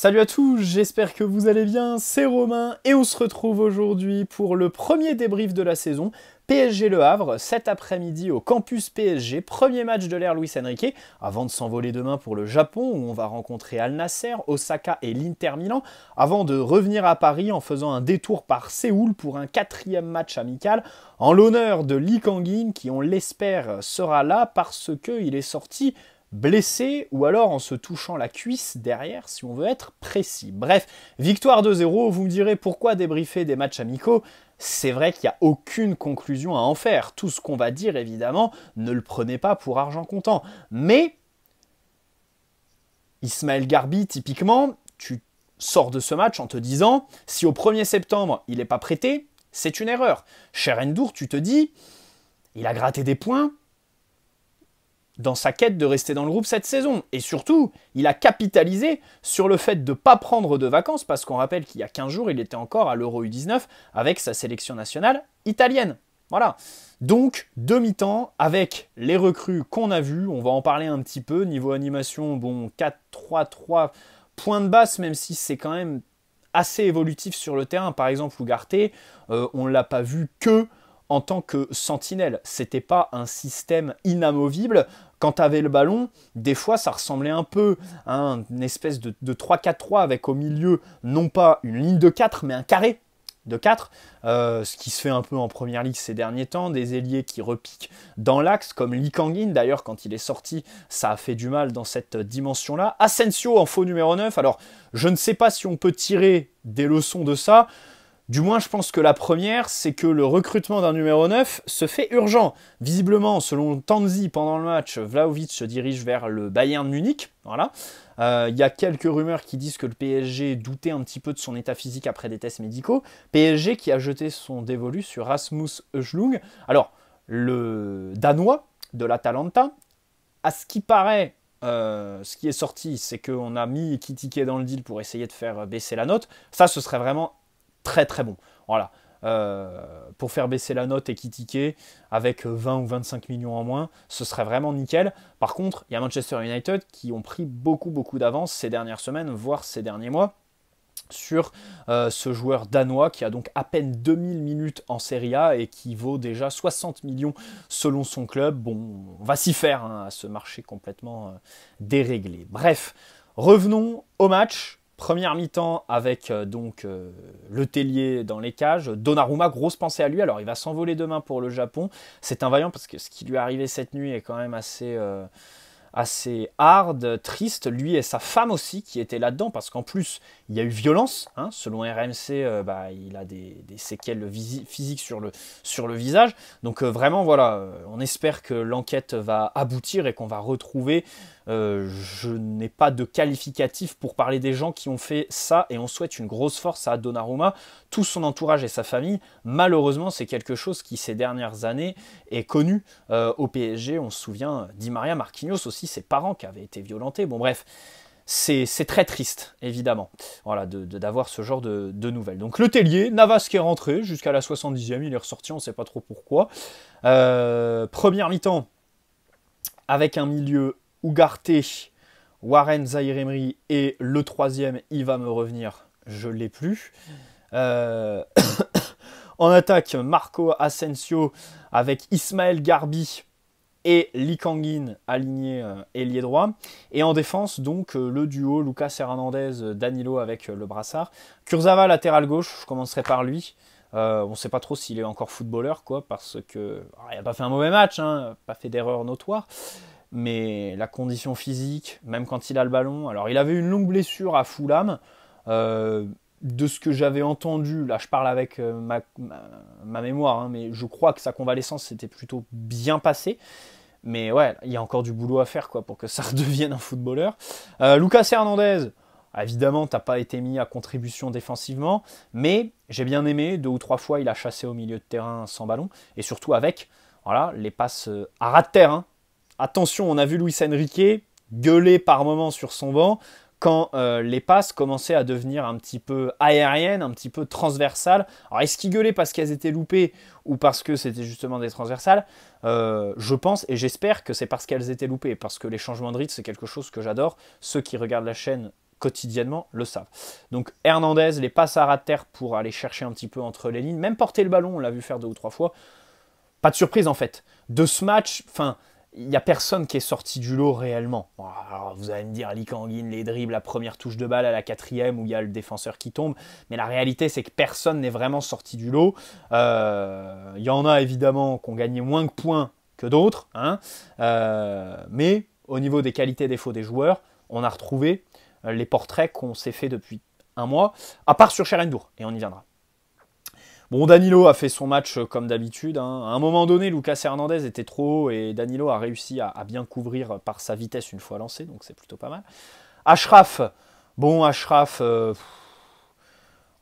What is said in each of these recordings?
Salut à tous, j'espère que vous allez bien, c'est Romain et on se retrouve aujourd'hui pour le premier débrief de la saison. PSG Le Havre, cet après-midi au campus PSG, premier match de l'ère Luis Enrique, avant de s'envoler demain pour le Japon où on va rencontrer Al Nasser, Osaka et l'Inter Milan, avant de revenir à Paris en faisant un détour par Séoul pour un quatrième match amical en l'honneur de Lee Kang-in qui on l'espère sera là parce qu'il est sorti blessé ou alors en se touchant la cuisse derrière si on veut être précis. Bref, victoire 2-0, vous me direz pourquoi débriefer des matchs amicaux c'est vrai qu'il n'y a aucune conclusion à en faire. Tout ce qu'on va dire, évidemment, ne le prenez pas pour argent comptant. Mais Ismaël Garbi, typiquement, tu sors de ce match en te disant, si au 1er septembre, il n'est pas prêté, c'est une erreur. Cher Endour, tu te dis, il a gratté des points, dans sa quête de rester dans le groupe cette saison. Et surtout, il a capitalisé sur le fait de ne pas prendre de vacances, parce qu'on rappelle qu'il y a 15 jours, il était encore à l'Euro U19 avec sa sélection nationale italienne. Voilà. Donc, demi-temps avec les recrues qu'on a vues. On va en parler un petit peu. Niveau animation, bon, 4-3-3, point de basse, même si c'est quand même assez évolutif sur le terrain. Par exemple, Ougarté, euh, on ne l'a pas vu que en tant que sentinelle. C'était pas un système inamovible. Quand tu avais le ballon, des fois ça ressemblait un peu à une espèce de, 3-4-3 avec au milieu non pas une ligne de 4 mais un carré de 4, euh, ce qui se fait un peu en première ligue ces derniers temps, des ailiers qui repiquent dans l'axe, comme Lee Kangin d'ailleurs, quand il est sorti, ça a fait du mal dans cette dimension-là. Asensio en faux numéro 9, alors je ne sais pas si on peut tirer des leçons de ça, du moins, je pense que la première, c'est que le recrutement d'un numéro 9 se fait urgent. Visiblement, selon Tanzi, pendant le match, Vlaovic se dirige vers le Bayern Munich. Voilà. Euh, il y a quelques rumeurs qui disent que le PSG doutait un petit peu de son état physique après des tests médicaux. PSG qui a jeté son dévolu sur Rasmus Hojlund. Alors, le Danois de l'Atalanta, à ce qui paraît, euh, ce qui est sorti, c'est qu'on a mis Kitike dans le deal pour essayer de faire baisser la note. Ça, ce serait vraiment très très bon. Voilà. Euh, pour faire baisser la note et critiquer avec 20 ou 25 millions en moins, ce serait vraiment nickel. Par contre, il y a Manchester United qui ont pris beaucoup beaucoup d'avance ces dernières semaines, voire ces derniers mois sur euh, ce joueur danois qui a donc à peine 2000 minutes en Serie A et qui vaut déjà 60 millions selon son club. Bon, on va s'y faire hein, à ce marché complètement euh, déréglé. Bref, revenons au match. Première mi-temps avec euh, donc euh, le Tellier dans les cages. Donnarumma, grosse pensée à lui. Alors il va s'envoler demain pour le Japon. C'est invaillant parce que ce qui lui est arrivé cette nuit est quand même assez, euh, assez hard, triste. Lui et sa femme aussi qui étaient là-dedans parce qu'en plus il y a eu violence, hein, selon RMC, euh, bah, il a des, séquelles physiques sur le, visage. Donc euh, vraiment, voilà, euh, on espère que l'enquête va aboutir et qu'on va retrouver. je n'ai pas de qualificatif pour parler des gens qui ont fait ça et on souhaite une grosse force à Donnarumma, tout son entourage et sa famille. Malheureusement, c'est quelque chose qui ces dernières années est connu au PSG. On se souvient Di Maria Marquinhos aussi, ses parents qui avaient été violentés. Bon bref, c'est très triste, évidemment, voilà, d'avoir de, ce genre de, nouvelles. Donc le Tellier, Navas qui est rentré jusqu'à la 70e, il est ressorti, on ne sait pas trop pourquoi. Euh, première mi-temps, avec un milieu Ougarté, Warren Zairemri et le troisième, il va me revenir, je l'ai plus. Euh, en attaque, Marco Asensio avec Ismaël Garbi et Lee Kangin aligné euh, ailier droit. Et en défense, donc euh, le duo Lucas Hernandez, euh, Danilo avec le brassard. Kurzawa latéral gauche, je commencerai par lui. on ne sait pas trop s'il est encore footballeur, quoi, parce que ah, il n'a pas fait un mauvais match, hein, pas fait d'erreur notoire. Mais la condition physique, même quand il a le ballon. Alors, il avait une longue blessure à Fulham. Euh, de ce que j'avais entendu, là je parle avec euh, ma, mémoire, hein, mais je crois que sa convalescence s'était plutôt bien passée. Mais ouais, il y a encore du boulot à faire quoi, pour que ça redevienne un footballeur. Euh, Lucas Hernandez, ah, évidemment, t'as pas été mis à contribution défensivement, mais j'ai bien aimé, deux ou trois fois il a chassé au milieu de terrain sans ballon, et surtout avec voilà, les passes euh, à ras de terre. Hein. Attention, on a vu Luis Enrique gueuler par moments sur son banc quand euh, les passes commençaient à devenir un petit peu aériennes, un petit peu transversales. Alors est-ce qu'ils gueulaient parce qu'elles étaient loupées ou parce que c'était justement des transversales euh, Je pense et j'espère que c'est parce qu'elles étaient loupées, parce que les changements de rythme, c'est quelque chose que j'adore. Ceux qui regardent la chaîne quotidiennement le savent. Donc Hernandez, les passes à ras de terre pour aller chercher un petit peu entre les lignes, même porter le ballon, on l'a vu faire deux ou trois fois. Pas de surprise en fait. De ce match, enfin il n'y a personne qui est sorti du lot réellement. Alors, vous allez me dire, Likanguin, les dribbles, la première touche de balle à la quatrième où il y a le défenseur qui tombe. Mais la réalité, c'est que personne n'est vraiment sorti du lot. Euh, il y en a évidemment qui ont gagné moins de points que d'autres. Hein. Euh, mais au niveau des qualités défauts des joueurs, on a retrouvé les portraits qu'on s'est fait depuis un mois, à part sur Cherendour, et on y viendra. Bon, Danilo a fait son match euh, comme d'habitude. Hein. À un moment donné, Lucas Hernandez était trop haut et Danilo a réussi à, bien couvrir euh, par sa vitesse une fois lancé, donc c'est plutôt pas mal. Ashraf, bon, Ashraf, euh,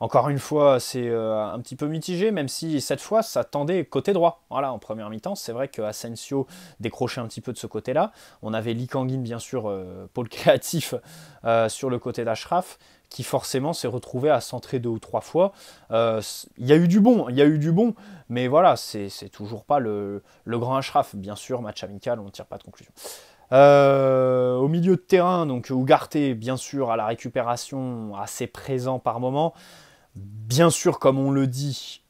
encore une fois, c'est un petit peu mitigé, même si cette fois, ça tendait côté droit. Voilà, en première mi-temps, c'est vrai que Asensio décrochait un petit peu de ce côté-là. On avait Kangin bien sûr, pôle créatif sur le côté d'Ashraf qui forcément s'est retrouvé à centrer deux ou trois fois. Euh, il y a eu du bon, il y a eu du bon, mais voilà, c'est toujours pas le, grand Ashraf. Bien sûr, match amical, on ne tire pas de conclusion. Euh, au milieu de terrain, donc Ougarté, bien sûr, à la récupération, assez présent par moment. Bien sûr, comme on le dit,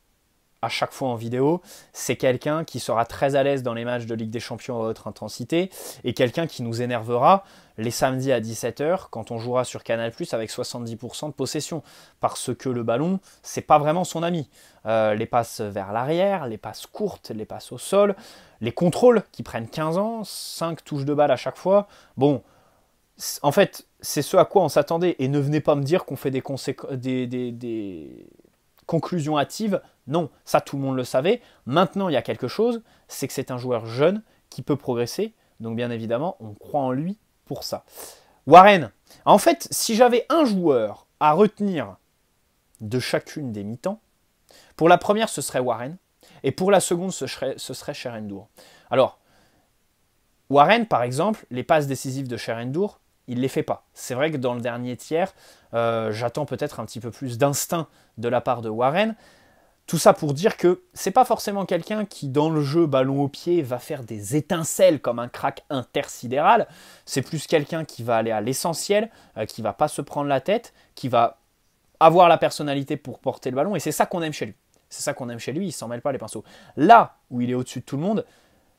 à chaque fois en vidéo, c'est quelqu'un qui sera très à l'aise dans les matchs de Ligue des Champions à haute intensité et quelqu'un qui nous énervera les samedis à 17h quand on jouera sur Canal Plus avec 70% de possession parce que le ballon, c'est pas vraiment son ami. Euh, les passes vers l'arrière, les passes courtes, les passes au sol, les contrôles qui prennent 15 ans, 5 touches de balle à chaque fois. Bon, en fait, c'est ce à quoi on s'attendait et ne venez pas me dire qu'on fait des, conséquences... des Conclusion hâtive, non, ça tout le monde le savait. Maintenant, il y a quelque chose, c'est que c'est un joueur jeune qui peut progresser. Donc bien évidemment, on croit en lui pour ça. Warren, en fait, si j'avais un joueur à retenir de chacune des mi-temps, pour la première, ce serait Warren. Et pour la seconde, ce serait, ce serait Alors, Warren, par exemple, les passes décisives de Sherendour, il les fait pas. C'est vrai que dans le dernier tiers, euh, j'attends peut-être un petit peu plus d'instinct de la part de Warren. Tout ça pour dire que c'est pas forcément quelqu'un qui, dans le jeu ballon au pied, va faire des étincelles comme un crack intersidéral. C'est plus quelqu'un qui va aller à l'essentiel, euh, qui va pas se prendre la tête, qui va avoir la personnalité pour porter le ballon. Et c'est ça qu'on aime chez lui. C'est ça qu'on aime chez lui, il s'en mêle pas les pinceaux. Là où il est au-dessus de tout le monde,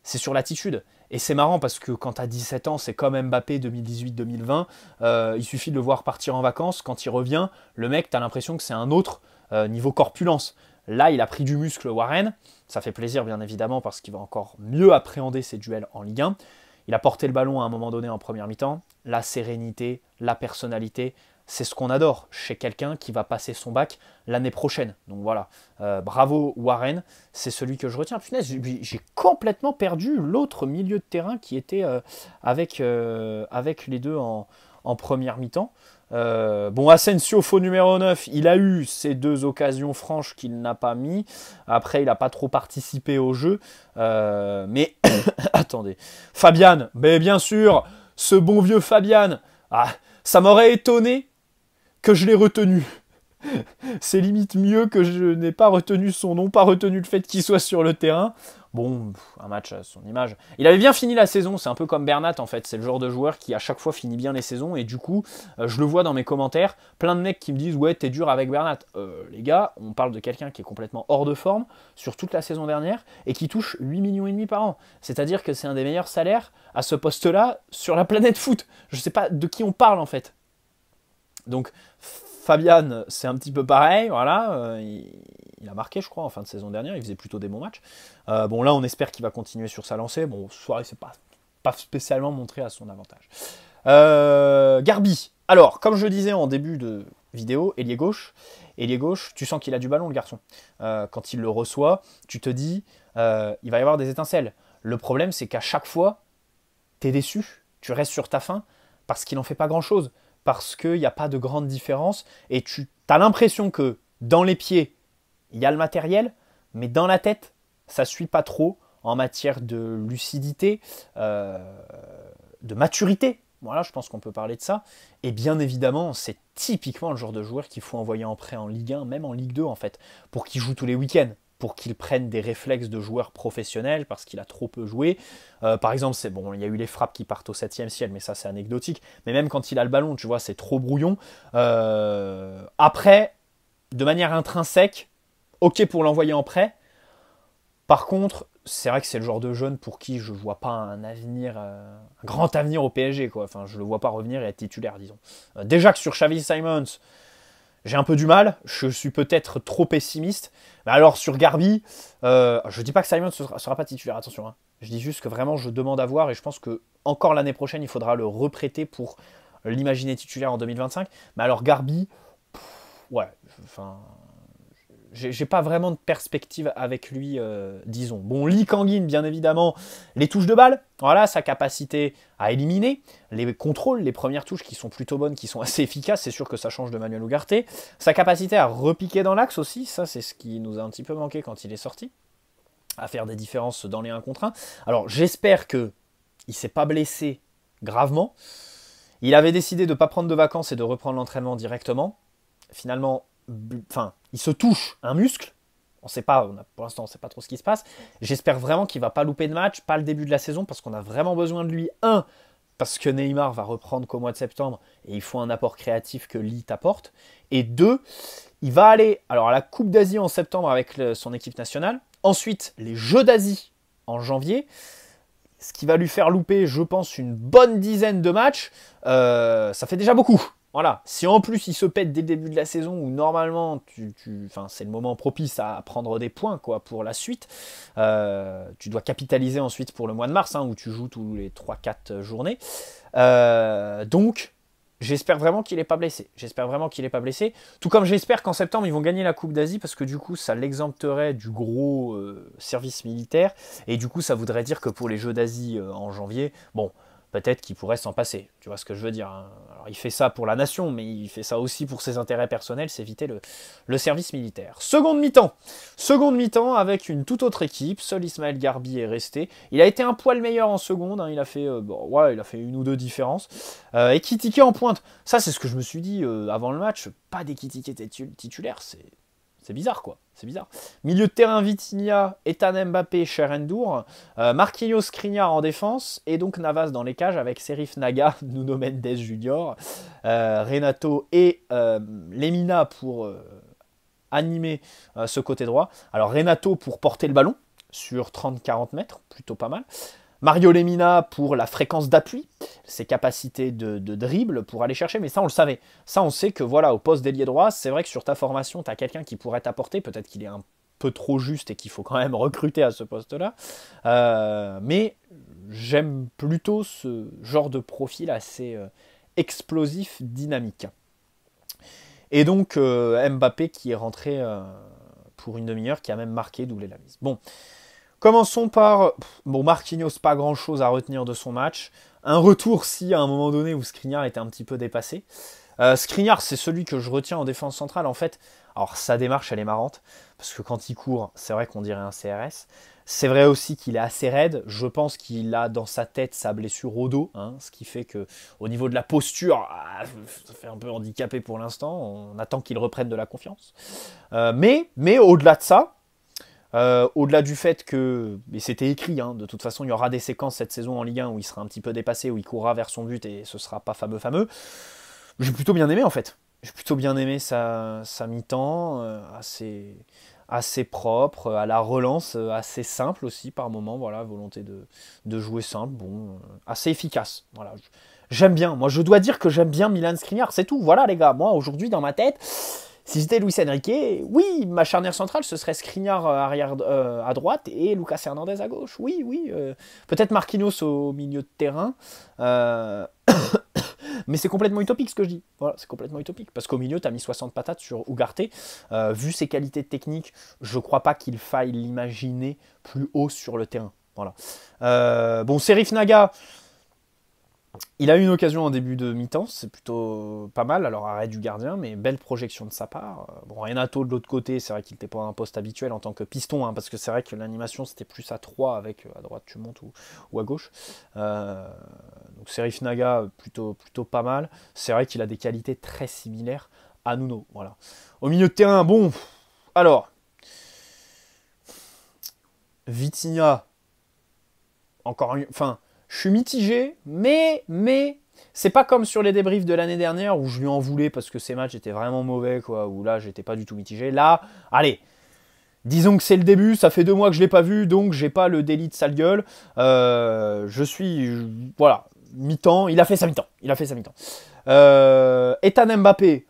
c'est sur l'attitude. Et c'est marrant parce que quand à 17 ans, c'est comme Mbappé 2018-2020, euh, il suffit de le voir partir en vacances, quand il revient, le mec, t'as l'impression que c'est un autre euh, niveau corpulence. Là, il a pris du muscle Warren, ça fait plaisir bien évidemment parce qu'il va encore mieux appréhender ses duels en Ligue 1. Il a porté le ballon à un moment donné en première mi-temps, la sérénité, la personnalité, c'est ce qu'on adore chez quelqu'un qui va passer son bac l'année prochaine. Donc voilà, euh, bravo Warren, c'est celui que je retiens. j'ai complètement perdu l'autre milieu de terrain qui était euh, avec, euh, avec les deux en, première mi-temps. bon, Asensio, faux numéro 9, il a eu ces deux occasions franches qu'il n'a pas mis. Après, il n'a pas trop participé au jeu. mais attendez, Fabian, mais bien sûr, ce bon vieux Fabian, ah, ça m'aurait étonné que je l'ai retenu. C'est limite mieux que je n'ai pas retenu son nom, pas retenu le fait qu'il soit sur le terrain. Bon, un match à son image. Il avait bien fini la saison, c'est un peu comme Bernat en fait, c'est le genre de joueur qui à chaque fois finit bien les saisons et du coup, euh, je le vois dans mes commentaires, plein de mecs qui me disent "Ouais, t'es dur avec Bernat." Euh, les gars, on parle de quelqu'un qui est complètement hors de forme sur toute la saison dernière et qui touche 8 millions et demi par an. C'est-à-dire que c'est un des meilleurs salaires à ce poste-là sur la planète foot. Je sais pas de qui on parle en fait. Donc Fabian, c'est un petit peu pareil, voilà. Euh, il, a marqué, je crois, en fin de saison dernière. Il faisait plutôt des bons matchs. Euh, bon, là, on espère qu'il va continuer sur sa lancée. Bon, ce soir, il s'est pas, spécialement montré à son avantage. Euh, Garbi. Alors, comme je disais en début de vidéo, ailier gauche. Ailier gauche, tu sens qu'il a du ballon, le garçon. quand il le reçoit, tu te dis, il va y avoir des étincelles. Le problème, c'est qu'à chaque fois, t'es déçu. Tu restes sur ta faim parce qu'il n'en fait pas grand-chose parce qu'il n'y a pas de grande différence. Et tu as l'impression que dans les pieds, il y a le matériel, mais dans la tête, ça ne suit pas trop en matière de lucidité, euh, de maturité. Voilà, je pense qu'on peut parler de ça. Et bien évidemment, c'est typiquement le genre de joueur qu'il faut envoyer en prêt en Ligue 1, même en Ligue 2 en fait, pour qu'il joue tous les week-ends pour qu'il prenne des réflexes de joueur professionnel parce qu'il a trop peu joué. Euh, par exemple, c'est bon, il y a eu les frappes qui partent au 7 ciel, mais ça c'est anecdotique. Mais même quand il a le ballon, tu vois, c'est trop brouillon. Euh, après, de manière intrinsèque, ok pour l'envoyer en prêt. Par contre, c'est vrai que c'est le genre de jeune pour qui je ne vois pas un avenir, euh, un grand avenir au PSG, quoi. Enfin, je le vois pas revenir et être titulaire, disons. déjà que sur Xavi Simons, j'ai un peu du mal, je suis peut-être trop pessimiste. Mais alors sur Garbi, je euh, je dis pas que Simon ne sera, pas titulaire, attention. Hein. Je dis juste que vraiment je demande à voir et je pense que encore l'année prochaine, il faudra le reprêter pour l'imaginer titulaire en 2025. Mais alors Garbi, ouais, enfin, j'ai pas vraiment de perspective avec lui, euh, disons. Bon, Lee Kangin, bien évidemment, les touches de balle, voilà, sa capacité à éliminer, les contrôles, les premières touches qui sont plutôt bonnes, qui sont assez efficaces, c'est sûr que ça change de Manuel Ugarte. Sa capacité à repiquer dans l'axe aussi, ça c'est ce qui nous a un petit peu manqué quand il est sorti, à faire des différences dans les 1 contre 1. Alors j'espère que il s'est pas blessé gravement. Il avait décidé de ne pas prendre de vacances et de reprendre l'entraînement directement. Finalement, enfin, il se touche un muscle. On sait pas, on pour l'instant, on ne sait pas trop ce qui se passe. J'espère vraiment qu'il va pas louper de match, pas le début de la saison, parce qu'on a vraiment besoin de lui. Un, parce que Neymar va reprendre qu'au mois de septembre, et il faut un apport créatif que Lee t'apporte. Et deux, il va aller alors à la Coupe d'Asie en septembre avec son équipe nationale. Ensuite, les Jeux d'Asie en janvier ce qui va lui faire louper, je pense, une bonne dizaine de matchs, euh, ça fait déjà beaucoup. Voilà, si en plus il se pète dès le début de la saison où normalement tu, c'est le moment propice à prendre des points quoi pour la suite, euh, tu dois capitaliser ensuite pour le mois de mars hein, où tu joues tous les 3-4 journées. Euh, donc j'espère vraiment qu'il n'est pas blessé. J'espère vraiment qu'il n'est pas blessé. Tout comme j'espère qu'en septembre ils vont gagner la Coupe d'Asie parce que du coup ça l'exempterait du gros euh, service militaire et du coup ça voudrait dire que pour les Jeux d'Asie en janvier, bon peut-être qu'il pourrait s'en passer. Tu vois ce que je veux dire hein. Alors, Il fait ça pour la nation, mais il fait ça aussi pour ses intérêts personnels, c'est éviter le, le, service militaire. Seconde mi-temps Seconde mi-temps avec une toute autre équipe, seul Ismaël Garbi est resté. Il a été un poil meilleur en seconde, hein. il, a fait, euh, bon, il a fait une ou deux différences. Euh, et en pointe, ça c'est ce que je me suis dit euh, avant le match, pas d'équitiqué titulaire, c'est c'est bizarre, quoi. C'est bizarre. Milieu de terrain, Vitinha, Ethan Mbappé, Cherendour, euh, Marquinhos, Skriniar en défense, et donc Navas dans les cages avec Serif Naga, Nuno Mendes Junior, euh, Renato et euh, Lemina pour animer ce côté droit. Alors Renato pour porter le ballon sur 30-40 mètres, plutôt pas mal. Mario Lemina pour la fréquence d'appui, ses capacités de, dribble pour aller chercher, mais ça on le savait. Ça on sait que voilà, au poste d'ailier droit, c'est vrai que sur ta formation, tu as quelqu'un qui pourrait t'apporter, peut-être qu'il est un peu trop juste et qu'il faut quand même recruter à ce poste-là. Euh, mais j'aime plutôt ce genre de profil assez euh, explosif, dynamique. Et donc euh, Mbappé qui est rentré pour une demi-heure, qui a même marqué, doublé la mise. Bon, Commençons par, bon, Marquinhos, pas grand-chose à retenir de son match. Un retour si à un moment donné où Skriniar était un petit peu dépassé. Euh, Skriniar, c'est celui que je retiens en défense centrale. En fait, alors sa démarche, elle est marrante, parce que quand il court, c'est vrai qu'on dirait un CRS. C'est vrai aussi qu'il est assez raide. Je pense qu'il a dans sa tête sa blessure au dos, hein, ce qui fait que au niveau de la posture, ah, ça fait un peu handicapé pour l'instant. On attend qu'il reprenne de la confiance. Euh, mais mais au-delà de ça, euh, au-delà du fait que, et c'était écrit, hein, de toute façon, il y aura des séquences cette saison en Ligue 1 où il sera un petit peu dépassé, où il courra vers son but et ce sera pas fameux, fameux. J'ai plutôt bien aimé en fait. J'ai plutôt bien aimé sa, sa mi-temps, euh, assez, assez propre, à la relance, euh, assez simple aussi par moment, voilà, volonté de, de jouer simple, bon, assez efficace. Voilà, j'aime bien. Moi, je dois dire que j'aime bien Milan Skriniar, c'est tout. Voilà les gars, moi aujourd'hui dans ma tête si c'était Luis Enrique, oui, ma charnière centrale, ce serait Skriniar euh, euh, à droite et Lucas Hernandez à gauche. Oui, oui. Euh, peut-être Marquinhos au milieu de terrain. Mais c'est complètement utopique ce que je dis. Voilà, c'est complètement utopique. Parce qu'au milieu, tu as mis 60 patates sur Ugarte. vu ses qualités techniques, je ne crois pas qu'il faille l'imaginer plus haut sur le terrain. Voilà. bon, Serif Naga. Il a eu une occasion en début de mi-temps, c'est plutôt pas mal. Alors arrêt du gardien, mais belle projection de sa part. Euh, bon, Renato de l'autre côté, c'est vrai qu'il n'était pas un poste habituel en tant que piston, hein, parce que c'est vrai que l'animation c'était plus à 3 avec euh, à droite tu montes ou, à gauche. Euh, donc Serif Naga plutôt, plutôt pas mal. C'est vrai qu'il a des qualités très similaires à Nuno. Voilà. Au milieu de terrain, bon. Alors. Vitinha. Encore une. Enfin je suis mitigé, mais, mais, c'est pas comme sur les débriefs de l'année dernière où je lui en voulais parce que ses matchs étaient vraiment mauvais, quoi, où là j'étais pas du tout mitigé. Là, allez, disons que c'est le début, ça fait deux mois que je l'ai pas vu, donc j'ai pas le délit de sale gueule. Euh, je suis, voilà, mi-temps, il a fait sa mi-temps, il a fait sa mi-temps. Euh, Mbappé,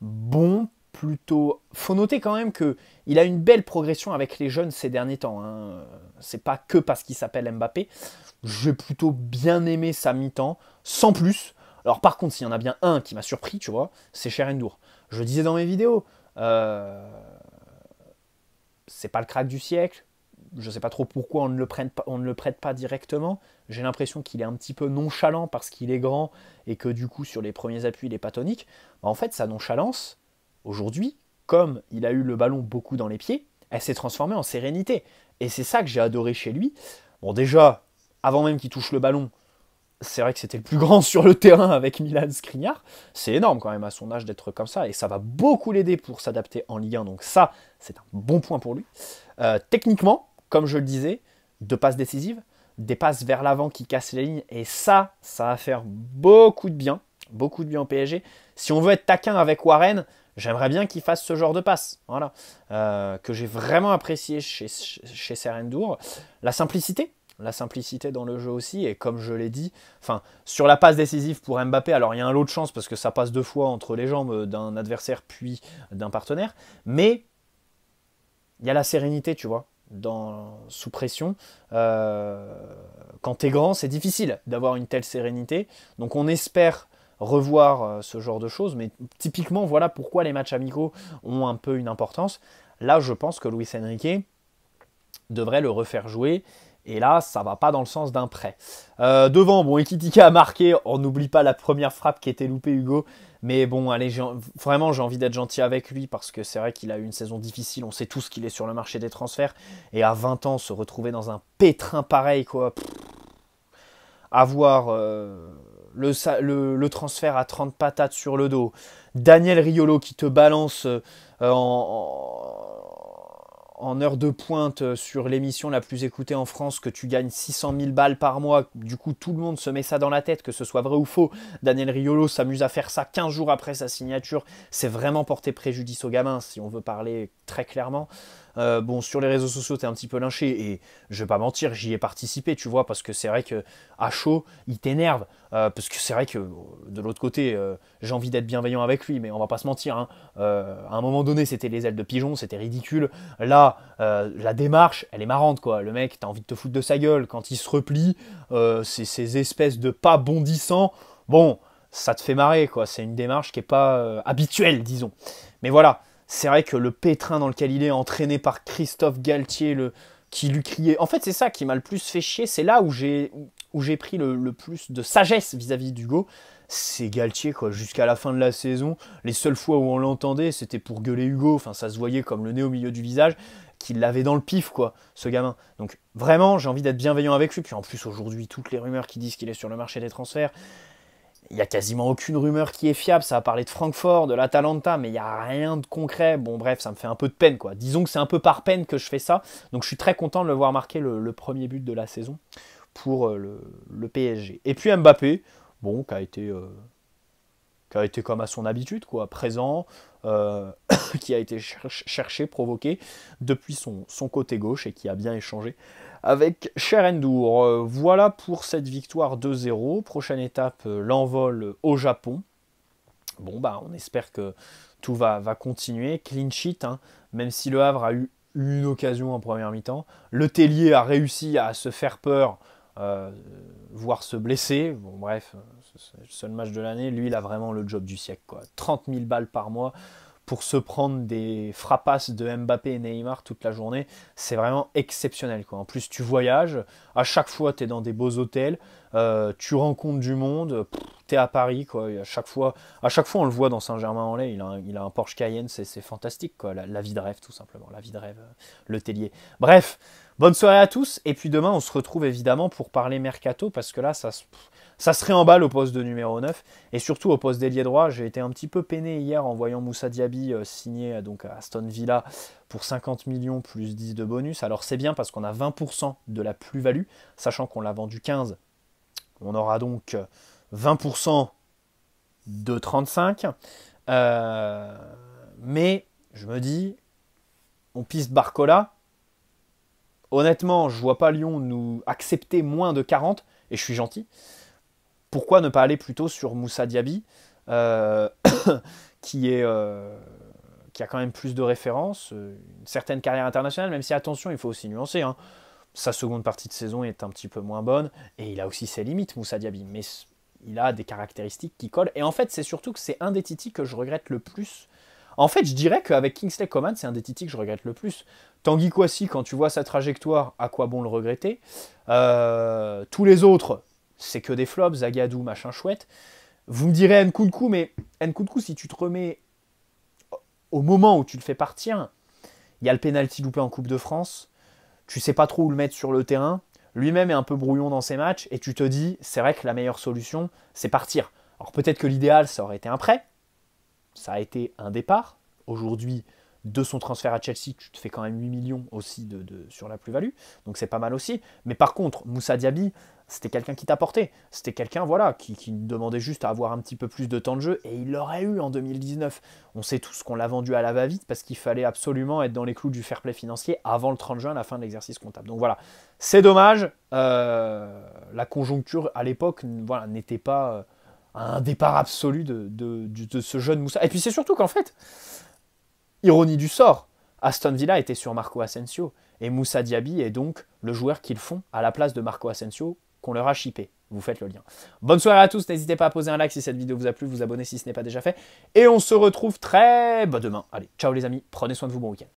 bon, plutôt. Faut noter quand même qu'il a une belle progression avec les jeunes ces derniers temps. Hein c'est pas que parce qu'il s'appelle Mbappé. J'ai plutôt bien aimé sa mi-temps, sans plus. Alors par contre, s'il y en a bien un qui m'a surpris, tu vois, c'est Cherendour. Je disais dans mes vidéos, euh, c'est pas le crack du siècle. Je sais pas trop pourquoi on ne le, pas, on ne le prête pas directement. J'ai l'impression qu'il est un petit peu nonchalant parce qu'il est grand et que du coup sur les premiers appuis il est pas tonique. Bah, en fait, sa nonchalance, aujourd'hui, comme il a eu le ballon beaucoup dans les pieds, elle s'est transformée en sérénité. Et c'est ça que j'ai adoré chez lui. Bon, déjà, avant même qu'il touche le ballon, c'est vrai que c'était le plus grand sur le terrain avec Milan Skriniar. C'est énorme quand même à son âge d'être comme ça. Et ça va beaucoup l'aider pour s'adapter en Ligue 1. Donc ça, c'est un bon point pour lui. Euh, techniquement, comme je le disais, deux passes décisives, des passes vers l'avant qui cassent les lignes. Et ça, ça va faire beaucoup de bien. Beaucoup de bien au PSG. Si on veut être taquin avec Warren, J'aimerais bien qu'il fasse ce genre de passe, voilà, euh, que j'ai vraiment apprécié chez, chez Serendour. La simplicité, la simplicité dans le jeu aussi, et comme je l'ai dit, enfin, sur la passe décisive pour Mbappé, alors il y a un lot de chance parce que ça passe deux fois entre les jambes euh, d'un adversaire puis d'un partenaire, mais il y a la sérénité, tu vois, dans, sous pression. Euh, quand t'es grand, c'est difficile d'avoir une telle sérénité, donc on espère revoir euh, ce genre de choses. Mais typiquement, voilà pourquoi les matchs amicaux ont un peu une importance. Là, je pense que Luis Enrique devrait le refaire jouer. Et là, ça va pas dans le sens d'un prêt. Euh, devant, bon, Ekitika a marqué. On n'oublie pas la première frappe qui était loupée, Hugo. Mais bon, allez, vraiment, j'ai envie d'être gentil avec lui parce que c'est vrai qu'il a eu une saison difficile. On sait tous qu'il est sur le marché des transferts. Et à 20 ans, se retrouver dans un pétrin pareil, quoi. avoir le, transfert à 30 patates sur le dos, Daniel Riolo qui te balance euh, en, en heure de pointe euh, sur l'émission la plus écoutée en France, que tu gagnes 600 000 balles par mois, du coup tout le monde se met ça dans la tête, que ce soit vrai ou faux, Daniel Riolo s'amuse à faire ça 15 jours après sa signature, c'est vraiment porter préjudice aux gamins si on veut parler très clairement. Euh, bon, sur les réseaux sociaux, t'es un petit peu lynché, et je vais pas mentir, j'y ai participé, tu vois, parce que c'est vrai que à chaud, il t'énerve. Euh, parce que c'est vrai que de l'autre côté, euh, j'ai envie d'être bienveillant avec lui, mais on va pas se mentir. Hein. à un moment donné, c'était les ailes de pigeon, c'était ridicule. Là, la démarche, elle est marrante, quoi. Le mec, t'as envie de te foutre de sa gueule quand il se replie, c'est ces espèces de pas bondissants. Bon, ça te fait marrer, quoi. C'est une démarche qui est pas habituelle, disons. Mais voilà c'est vrai que le pétrin dans lequel il est entraîné par Christophe Galtier, le, qui lui criait. En fait, c'est ça qui m'a le plus fait chier. C'est là où j'ai où j'ai pris le, le, plus de sagesse vis-à-vis d'Hugo. C'est Galtier, quoi. Jusqu'à la fin de la saison, les seules fois où on l'entendait, c'était pour gueuler Hugo. Enfin, ça se voyait comme le nez au milieu du visage, qu'il l'avait dans le pif, quoi, ce gamin. Donc, vraiment, j'ai envie d'être bienveillant avec lui. Puis en plus, aujourd'hui, toutes les rumeurs qui disent qu'il est sur le marché des transferts, il n'y a quasiment aucune rumeur qui est fiable. Ça a parlé de Francfort, de l'Atalanta, mais il n'y a rien de concret. Bon, bref, ça me fait un peu de peine, quoi. Disons que c'est un peu par peine que je fais ça. Donc, je suis très content de le voir marquer le, premier but de la saison pour euh, le, PSG. Et puis Mbappé, bon, qui a été euh, qui a été comme à son habitude, quoi, présent, euh, qui a été cherché, provoqué depuis son, son, côté gauche et qui a bien échangé avec Cherendour. Euh, voilà pour cette victoire 2-0. Prochaine étape, euh, l'envol au Japon. Bon, bah, on espère que tout va, va continuer. Clean sheet, hein, même si le Havre a eu une occasion en première mi-temps. Le Tellier a réussi à se faire peur euh, voir se blesser. Bon, bref, euh, c'est le seul match de l'année. Lui, il a vraiment le job du siècle. Quoi. 30 000 balles par mois pour se prendre des frappasses de Mbappé et Neymar toute la journée, c'est vraiment exceptionnel. Quoi. En plus, tu voyages, à chaque fois, tu es dans des beaux hôtels, euh, tu rencontres du monde, tu es à Paris. Quoi. à, chaque fois, à chaque fois, on le voit dans Saint-Germain-en-Laye, il, a un, Porsche Cayenne, c'est fantastique. Quoi. La, vie de rêve, tout simplement, la vie de rêve, le tellier. Bref, Bonne soirée à tous. Et puis demain, on se retrouve évidemment pour parler mercato parce que là, ça serait en se réemballe au poste de numéro 9 et surtout au poste d'ailier droit. J'ai été un petit peu peiné hier en voyant Moussa Diaby euh, signé euh, donc à Aston Villa pour 50 millions plus 10 de bonus. Alors c'est bien parce qu'on a 20% de la plus-value, sachant qu'on l'a vendu 15. On aura donc 20% euh, de 35. mais je me dis, on pisse Barcola Honnêtement, je vois pas Lyon nous accepter moins de 40, et je suis gentil. Pourquoi ne pas aller plutôt sur Moussa Diaby, euh, euh, qui, a quand même plus de références, euh, une certaine carrière internationale, même si attention, il faut aussi nuancer. Hein. sa seconde partie de saison est un petit peu moins bonne, et il a aussi ses limites, Moussa Diaby, mais il a des caractéristiques qui collent. Et en fait, c'est surtout que c'est un des titis que je regrette le plus en fait, je dirais qu'avec Kingsley Coman, c'est un des titis que je regrette le plus. Tanguy Kouassi, quand tu vois sa trajectoire, à quoi bon le regretter euh, Tous les autres, c'est que des flops, Zagadou, machin chouette. Vous me direz Nkunku, mais Nkunku, si tu te remets au moment où tu le fais partir, il y a le pénalty loupé en Coupe de France, tu sais pas trop où le mettre sur le terrain, lui-même est un peu brouillon dans ses matchs, et tu te dis, c'est vrai que la meilleure solution, c'est partir. Alors peut-être que l'idéal, ça aurait été un prêt, ça a été un départ. Aujourd'hui, de son transfert à Chelsea, tu te fais quand même 8 millions aussi de, sur la plus-value. Donc c'est pas mal aussi. Mais par contre, Moussa Diaby, c'était quelqu'un qui t'apportait. C'était quelqu'un voilà, qui, qui, demandait juste à avoir un petit peu plus de temps de jeu. Et il l'aurait eu en 2019. On sait tous qu'on l'a vendu à la va-vite parce qu'il fallait absolument être dans les clous du fair play financier avant le 30 juin, la fin de l'exercice comptable. Donc voilà, c'est dommage. Euh, la conjoncture à l'époque voilà, n'était pas... Euh, un départ absolu de, de, ce jeune Moussa. Et puis c'est surtout qu'en fait, ironie du sort, Aston Villa était sur Marco Asensio et Moussa Diaby est donc le joueur qu'ils font à la place de Marco Asensio qu'on leur a chippé. Vous faites le lien. Bonne soirée à tous, n'hésitez pas à poser un like si cette vidéo vous a plu, vous abonner si ce n'est pas déjà fait. Et on se retrouve très bah, demain. Allez, ciao les amis, prenez soin de vous, bon week-end.